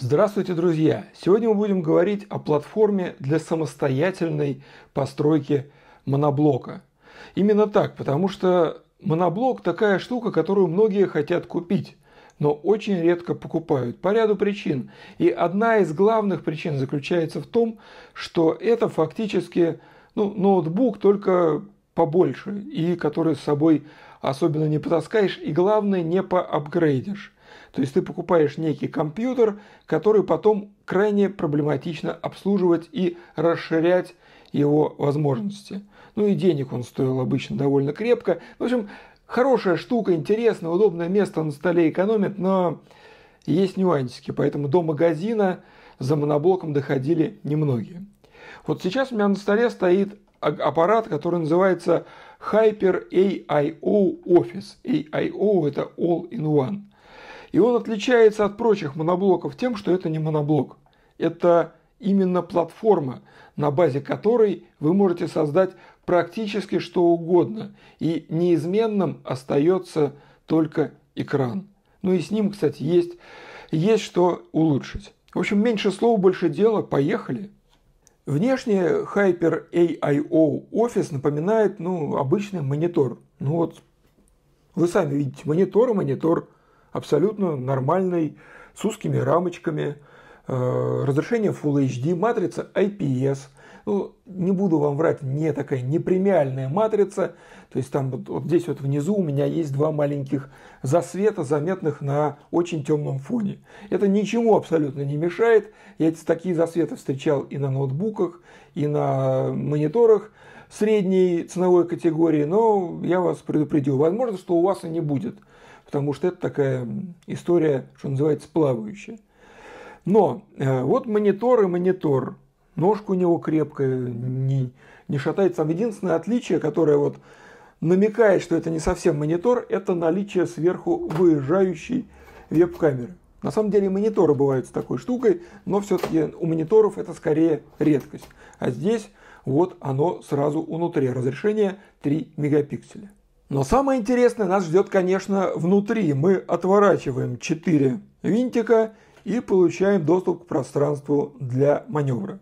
Здравствуйте, друзья! Сегодня мы будем говорить о платформе для самостоятельной постройки моноблока. Именно так, потому что моноблок такая штука, которую многие хотят купить но очень редко покупают по ряду причин. И одна из главных причин заключается в том, что это фактически ну, ноутбук только побольше, и который с собой особенно не потаскаешь, и главное, не поапгрейдишь. То есть ты покупаешь некий компьютер, который потом крайне проблематично обслуживать и расширять его возможности. Ну и денег он стоил обычно довольно крепко. В общем, хорошая штука, интересное удобное место на столе экономит, но есть нюансики, поэтому до магазина за моноблоком доходили немногие. Вот сейчас у меня на столе стоит аппарат, который называется Hyper AIO Office. AIO – это All in One. И он отличается от прочих моноблоков тем, что это не моноблок. Это именно платформа, на базе которой вы можете создать практически что угодно. И неизменным остается только экран. Ну и с ним, кстати, есть, есть что улучшить. В общем, меньше слов, больше дела. Поехали. Внешне Hyper AIO Office напоминает ну, обычный монитор. Ну вот, вы сами видите, монитор монитор – абсолютно нормальной, с узкими рамочками, э, разрешение Full HD, матрица IPS. Ну, не буду вам врать, не такая непремиальная матрица. То есть там вот, вот здесь вот внизу у меня есть два маленьких засвета, заметных на очень темном фоне. Это ничему абсолютно не мешает. Я эти такие засветы встречал и на ноутбуках, и на мониторах средней ценовой категории, но я вас предупредил, возможно, что у вас и не будет потому что это такая история, что называется, плавающая. Но э, вот монитор и монитор. Ножка у него крепкая, не, не шатается. Там единственное отличие, которое вот намекает, что это не совсем монитор, это наличие сверху выезжающей веб-камеры. На самом деле мониторы бывают с такой штукой, но все-таки у мониторов это скорее редкость. А здесь вот оно сразу внутри. Разрешение 3 мегапикселя. Но самое интересное нас ждет, конечно, внутри. Мы отворачиваем 4 винтика и получаем доступ к пространству для маневра.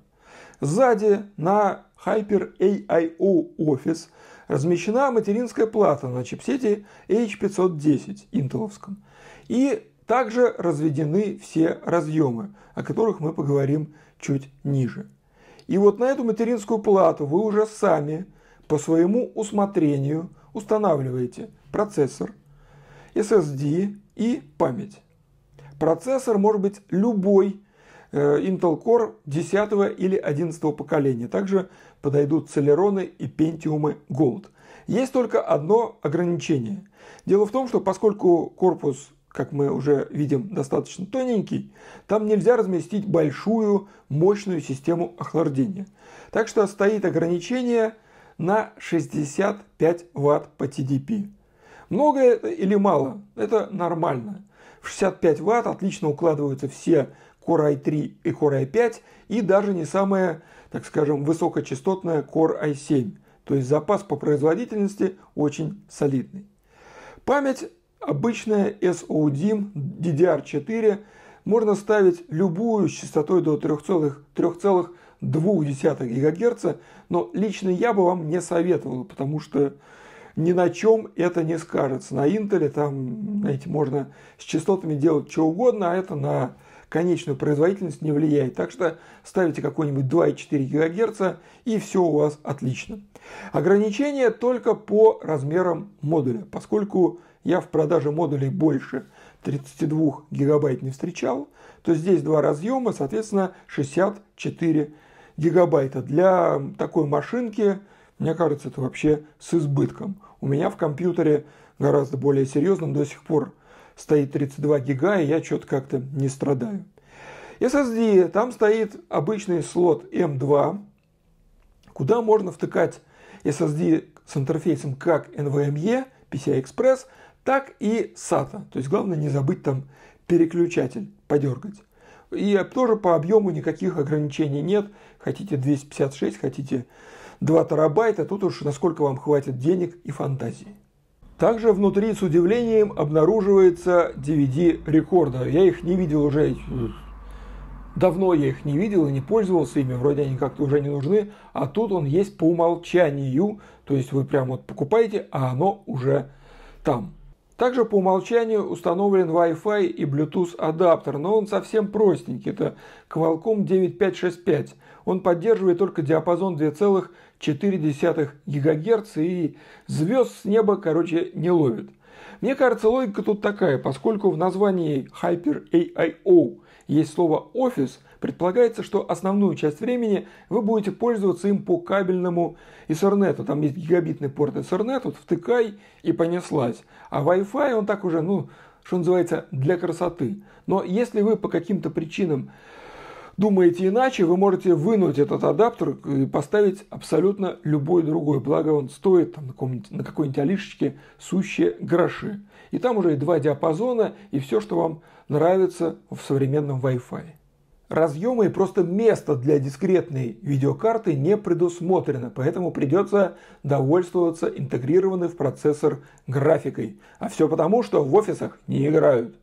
Сзади на Hyper AIO Office размещена материнская плата на чипсете H510 интеловском. И также разведены все разъемы, о которых мы поговорим чуть ниже. И вот на эту материнскую плату вы уже сами по своему усмотрению – устанавливаете процессор, SSD и память. Процессор может быть любой э, Intel Core 10 или 11 поколения. Также подойдут Celeron и Pentium Gold. Есть только одно ограничение. Дело в том, что поскольку корпус, как мы уже видим, достаточно тоненький, там нельзя разместить большую мощную систему охлаждения. Так что стоит ограничение – на 65 Вт по TDP. Много это или мало? Это нормально. В 65 Вт отлично укладываются все Core i3 и Core i5 и даже не самая, так скажем, высокочастотная Core i7. То есть запас по производительности очень солидный. Память обычная SODIMM DDR4 можно ставить любую с частотой до 3,2 ГГц, но лично я бы вам не советовал, потому что ни на чем это не скажется. На Intel там, знаете, можно с частотами делать что угодно, а это на конечную производительность не влияет. Так что ставите какой-нибудь 2,4 ГГц и все у вас отлично. Ограничение только по размерам модуля, поскольку я в продаже модулей больше 32 гигабайт не встречал, то здесь два разъема, соответственно, 64 гигабайта. Для такой машинки, мне кажется, это вообще с избытком. У меня в компьютере гораздо более серьезном до сих пор стоит 32 гига, и я что-то как-то не страдаю. SSD, там стоит обычный слот M2, куда можно втыкать SSD с интерфейсом как NVMe, PCI Express – так и SATA. То есть главное не забыть там переключатель подергать. И тоже по объему никаких ограничений нет. Хотите 256, хотите 2 терабайта, тут уж насколько вам хватит денег и фантазии. Также внутри с удивлением обнаруживается DVD рекорда. Я их не видел уже давно я их не видел и не пользовался ими, вроде они как-то уже не нужны, а тут он есть по умолчанию, то есть вы прям вот покупаете, а оно уже там. Также по умолчанию установлен Wi-Fi и Bluetooth адаптер, но он совсем простенький, это Qualcomm 9565. Он поддерживает только диапазон 2,4 ГГц и звезд с неба, короче, не ловит. Мне кажется, логика тут такая, поскольку в названии Hyper AIO есть слово «офис», предполагается, что основную часть времени вы будете пользоваться им по кабельному Ethernet. Там есть гигабитный порт Ethernet, вот втыкай и понеслась. А Wi-Fi, он так уже, ну, что называется, для красоты. Но если вы по каким-то причинам думаете иначе, вы можете вынуть этот адаптер и поставить абсолютно любой другой. Благо он стоит там, на, на какой-нибудь алишечке сущие гроши. И там уже и два диапазона, и все, что вам нравится в современном Wi-Fi. Разъемы и просто место для дискретной видеокарты не предусмотрено, поэтому придется довольствоваться интегрированной в процессор графикой. А все потому, что в офисах не играют.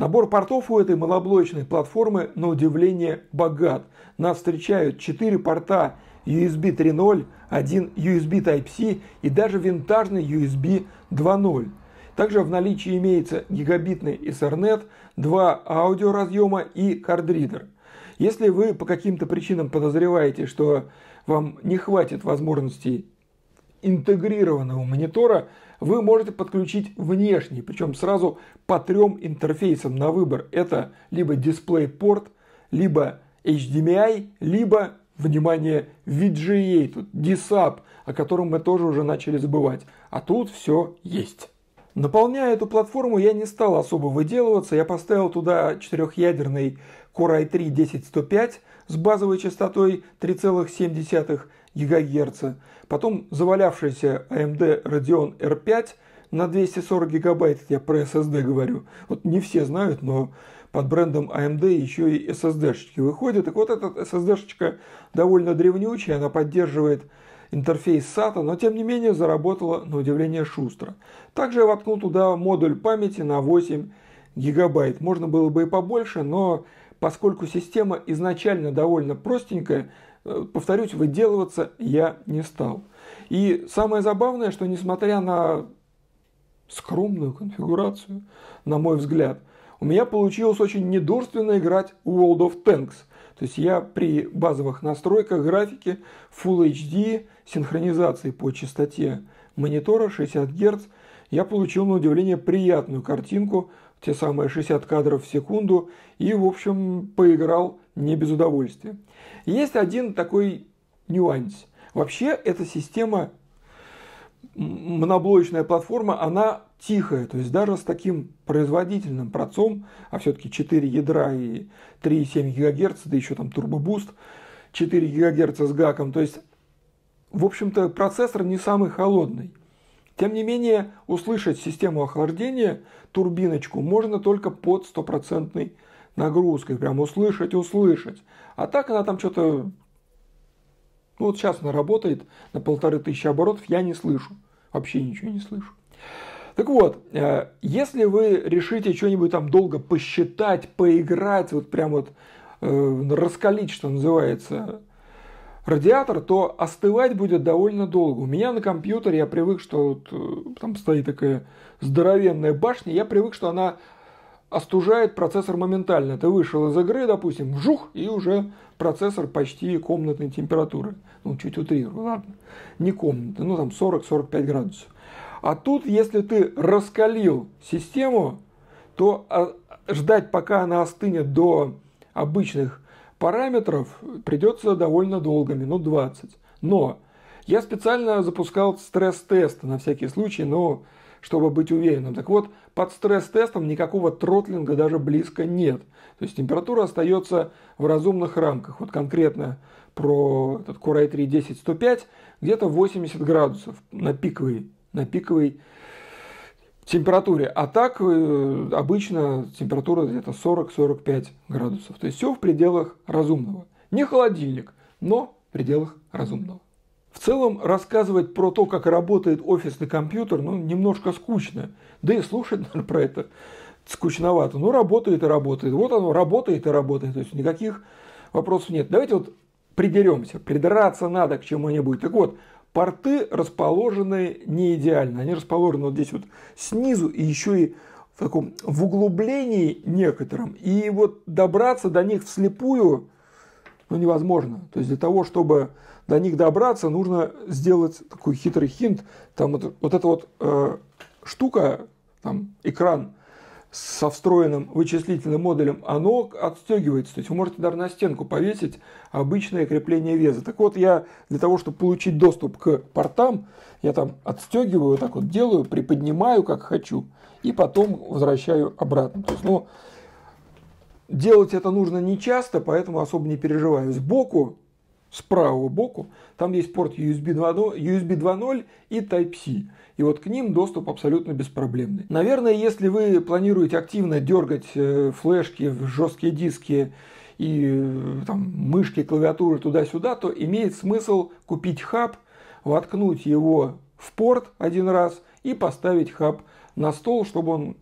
Набор портов у этой малоблочной платформы на удивление богат. Нас встречают 4 порта USB 3.0, один USB Type-C и даже винтажный USB 2.0. Также в наличии имеется гигабитный Ethernet, два аудиоразъема и кардридер. Если вы по каким-то причинам подозреваете, что вам не хватит возможностей интегрированного монитора, вы можете подключить внешний, причем сразу по трем интерфейсам на выбор. Это либо DisplayPort, либо HDMI, либо, внимание, VGA, тут DSAP, о котором мы тоже уже начали забывать. А тут все есть. Наполняя эту платформу, я не стал особо выделываться, я поставил туда четырехъядерный Core i3 10105 с базовой частотой 3,7 ГГц, потом завалявшийся AMD а Radeon R5 на 240 гигабайт, я про SSD говорю. Вот не все знают, но под брендом AMD а еще и SSD-шечки выходят. Так вот, эта SSD-шечка довольно древнючая, она поддерживает интерфейс SATA, но тем не менее заработала, на удивление, шустро. Также я воткнул туда модуль памяти на 8 гигабайт. Можно было бы и побольше, но поскольку система изначально довольно простенькая, э, повторюсь, выделываться я не стал. И самое забавное, что несмотря на скромную конфигурацию, на мой взгляд, у меня получилось очень недурственно играть World of Tanks. То есть я при базовых настройках графики Full HD, синхронизации по частоте монитора 60 Гц, я получил на удивление приятную картинку те самые 60 кадров в секунду, и, в общем, поиграл не без удовольствия. Есть один такой нюанс. Вообще, эта система, моноблочная платформа, она тихая, то есть даже с таким производительным процом, а все-таки 4 ядра и 3,7 ГГц, да еще там турбобуст, 4 ГГц с гаком, то есть, в общем-то, процессор не самый холодный. Тем не менее, услышать систему охлаждения, турбиночку, можно только под стопроцентной нагрузкой. Прям услышать, услышать. А так она там что-то... Ну вот сейчас она работает на полторы тысячи оборотов, я не слышу. Вообще ничего не слышу. Так вот, э, если вы решите что-нибудь там долго посчитать, поиграть, вот прям вот э, раскалить, что называется, радиатор, то остывать будет довольно долго. У меня на компьютере я привык, что вот э, там стоит такая здоровенная башня, я привык, что она остужает процессор моментально. Ты вышел из игры, допустим, жух и уже процессор почти комнатной температуры. Ну, чуть утрирую, ладно. Не комнаты, ну там 40-45 градусов. А тут, если ты раскалил систему, то а, ждать, пока она остынет до обычных Параметров придется довольно долго, минут 20. Но я специально запускал стресс-тест на всякий случай, но чтобы быть уверенным. Так вот, под стресс-тестом никакого тротлинга даже близко нет. То есть температура остается в разумных рамках. Вот конкретно про этот Core i3 10105 где-то 80 градусов на пиковый, на пиковый температуре. А так э, обычно температура где-то 40-45 градусов. То есть все в пределах разумного. Не холодильник, но в пределах разумного. В целом рассказывать про то, как работает офисный компьютер, ну, немножко скучно. Да и слушать, наверное, про это скучновато. Ну, работает и работает. Вот оно, работает и работает. То есть никаких вопросов нет. Давайте вот придеремся. Придраться надо к чему-нибудь. Так вот, порты расположены не идеально. Они расположены вот здесь вот снизу и еще и в таком в углублении некотором. И вот добраться до них вслепую ну, невозможно. То есть для того, чтобы до них добраться, нужно сделать такой хитрый хинт. Там вот, вот эта вот э, штука, там экран, со встроенным вычислительным модулем, оно отстегивается. То есть вы можете даже на стенку повесить обычное крепление веза. Так вот, я для того, чтобы получить доступ к портам, я там отстегиваю, так вот делаю, приподнимаю, как хочу, и потом возвращаю обратно. То есть, ну, делать это нужно не часто, поэтому особо не переживаю. Сбоку с правого боку, там есть порт USB 2.0, USB 2.0 и Type-C. И вот к ним доступ абсолютно беспроблемный. Наверное, если вы планируете активно дергать э, флешки, жесткие диски и э, там, мышки, клавиатуры туда-сюда, то имеет смысл купить хаб, воткнуть его в порт один раз и поставить хаб на стол, чтобы он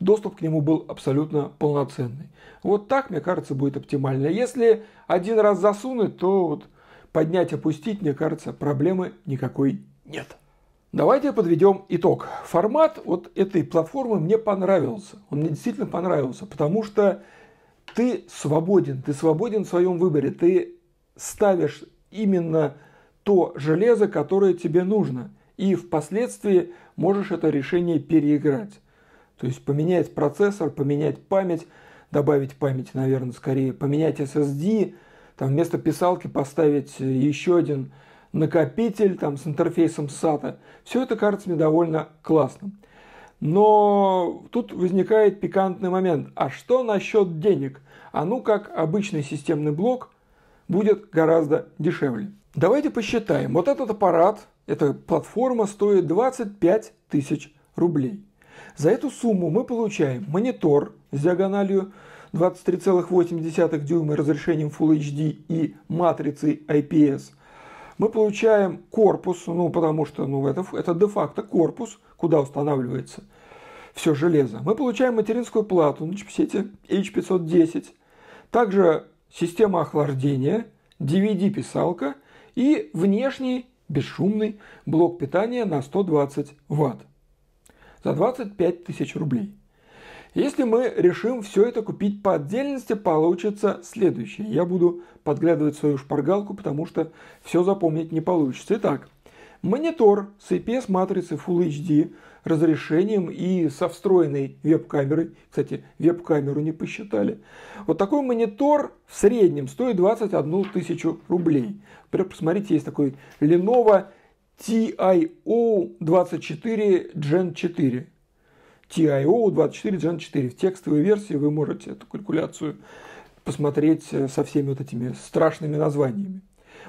доступ к нему был абсолютно полноценный. Вот так, мне кажется, будет оптимально. Если один раз засунуть, то вот поднять, опустить, мне кажется, проблемы никакой нет. Давайте подведем итог. Формат вот этой платформы мне понравился. Он мне действительно понравился, потому что ты свободен, ты свободен в своем выборе, ты ставишь именно то железо, которое тебе нужно, и впоследствии можешь это решение переиграть. То есть поменять процессор, поменять память, добавить память, наверное, скорее, поменять SSD, там вместо писалки поставить еще один накопитель там, с интерфейсом SATA. А. Все это кажется мне довольно классным. Но тут возникает пикантный момент. А что насчет денег? А ну как обычный системный блок будет гораздо дешевле. Давайте посчитаем. Вот этот аппарат, эта платформа стоит 25 тысяч рублей. За эту сумму мы получаем монитор с диагональю 23,8 дюйма разрешением Full HD и матрицей IPS, мы получаем корпус, ну потому что ну, это, это де-факто корпус, куда устанавливается все железо. Мы получаем материнскую плату на чипсете H510, также система охлаждения, DVD-писалка и внешний бесшумный блок питания на 120 Вт за 25 тысяч рублей. Если мы решим все это купить по отдельности, получится следующее. Я буду подглядывать свою шпаргалку, потому что все запомнить не получится. Итак, монитор с IPS-матрицей Full HD разрешением и со встроенной веб-камерой. Кстати, веб-камеру не посчитали. Вот такой монитор в среднем стоит 21 тысячу рублей. Например, посмотрите, есть такой Lenovo TIO 24 Gen 4. TIO24Gen4. В текстовой версии вы можете эту калькуляцию посмотреть э, со всеми вот этими страшными названиями.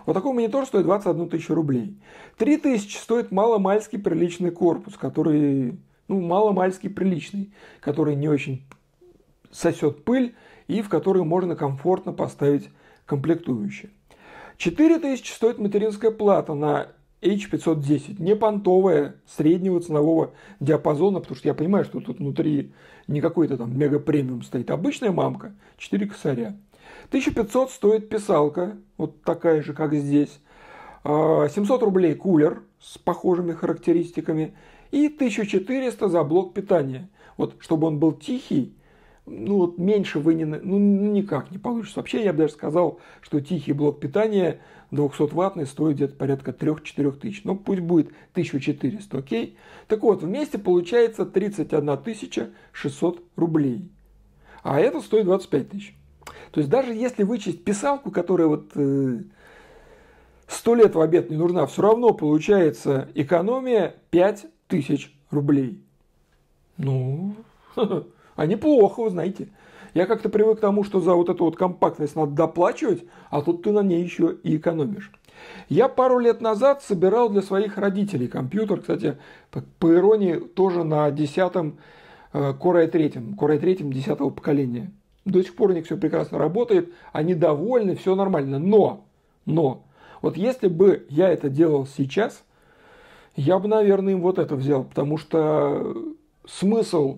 Вот такой монитор стоит 21 тысячу рублей. 3 тысячи стоит маломальский приличный корпус, который, ну, маломальский приличный, который не очень сосет пыль и в который можно комфортно поставить комплектующие. 4 тысячи стоит материнская плата на H510, не понтовая, среднего ценового диапазона, потому что я понимаю, что тут внутри не какой-то там мега премиум стоит, обычная мамка, 4 косаря. 1500 стоит писалка, вот такая же, как здесь. 700 а, рублей кулер с похожими характеристиками и 1400 за блок питания. Вот, чтобы он был тихий ну вот меньше вы не, ну, ну никак не получится. Вообще я бы даже сказал, что тихий блок питания 200-ваттный стоит где-то порядка 3-4 тысяч. Ну пусть будет 1400, окей? Так вот, вместе получается 31 600 рублей. А это стоит 25 тысяч. То есть даже если вычесть писалку, которая вот э, сто э, лет в обед не нужна, все равно получается экономия 5 тысяч рублей. Ну, А неплохо, вы знаете. Я как-то привык к тому, что за вот эту вот компактность надо доплачивать, а тут ты на ней еще и экономишь. Я пару лет назад собирал для своих родителей компьютер, кстати, по иронии, тоже на 10-м э, Core i3, Core i3 10 поколения. До сих пор у них все прекрасно работает, они довольны, все нормально. Но, но, вот если бы я это делал сейчас, я бы, наверное, им вот это взял, потому что э, смысл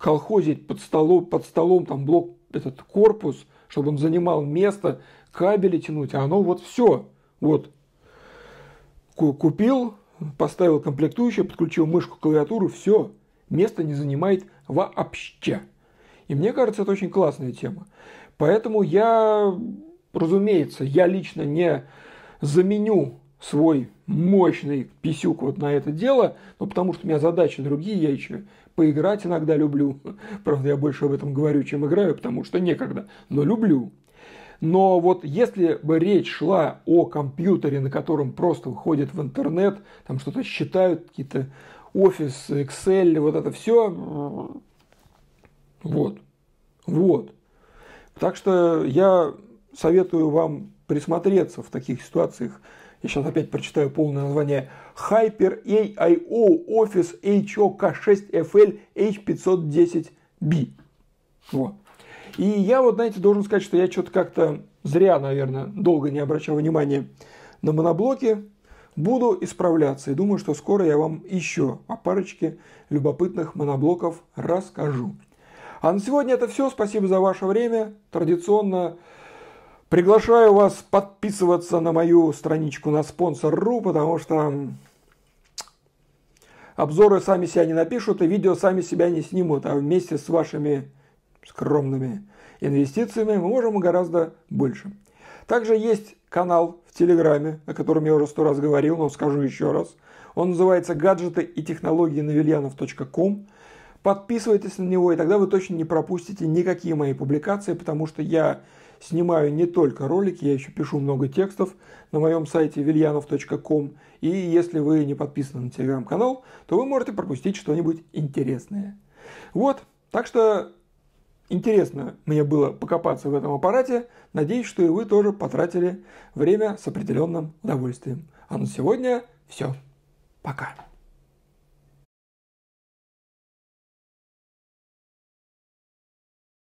колхозить под столом, под столом там блок, этот корпус, чтобы он занимал место, кабели тянуть, а оно вот все. Вот. Купил, поставил комплектующие, подключил мышку, клавиатуру, все. Место не занимает вообще. И мне кажется, это очень классная тема. Поэтому я, разумеется, я лично не заменю свой мощный писюк вот на это дело, но ну, потому что у меня задачи другие, я еще поиграть иногда люблю. Правда, я больше об этом говорю, чем играю, потому что некогда, но люблю. Но вот если бы речь шла о компьютере, на котором просто выходит в интернет, там что-то считают, какие-то офис, Excel, вот это все, вот, вот. Так что я советую вам присмотреться в таких ситуациях я сейчас опять прочитаю полное название, Hyper AIO Office HOK6FL H510B. Вот. И я вот, знаете, должен сказать, что я что-то как-то зря, наверное, долго не обращал внимания на моноблоки. Буду исправляться и думаю, что скоро я вам еще о парочке любопытных моноблоков расскажу. А на сегодня это все. Спасибо за ваше время. Традиционно Приглашаю вас подписываться на мою страничку на спонсор.ру, потому что обзоры сами себя не напишут и видео сами себя не снимут, а вместе с вашими скромными инвестициями мы можем гораздо больше. Также есть канал в Телеграме, о котором я уже сто раз говорил, но скажу еще раз. Он называется «Гаджеты и технологии навильянов.ком». Подписывайтесь на него, и тогда вы точно не пропустите никакие мои публикации, потому что я снимаю не только ролики, я еще пишу много текстов на моем сайте vilyanov.com. И если вы не подписаны на телеграм-канал, то вы можете пропустить что-нибудь интересное. Вот, так что интересно мне было покопаться в этом аппарате. Надеюсь, что и вы тоже потратили время с определенным удовольствием. А на сегодня все. Пока.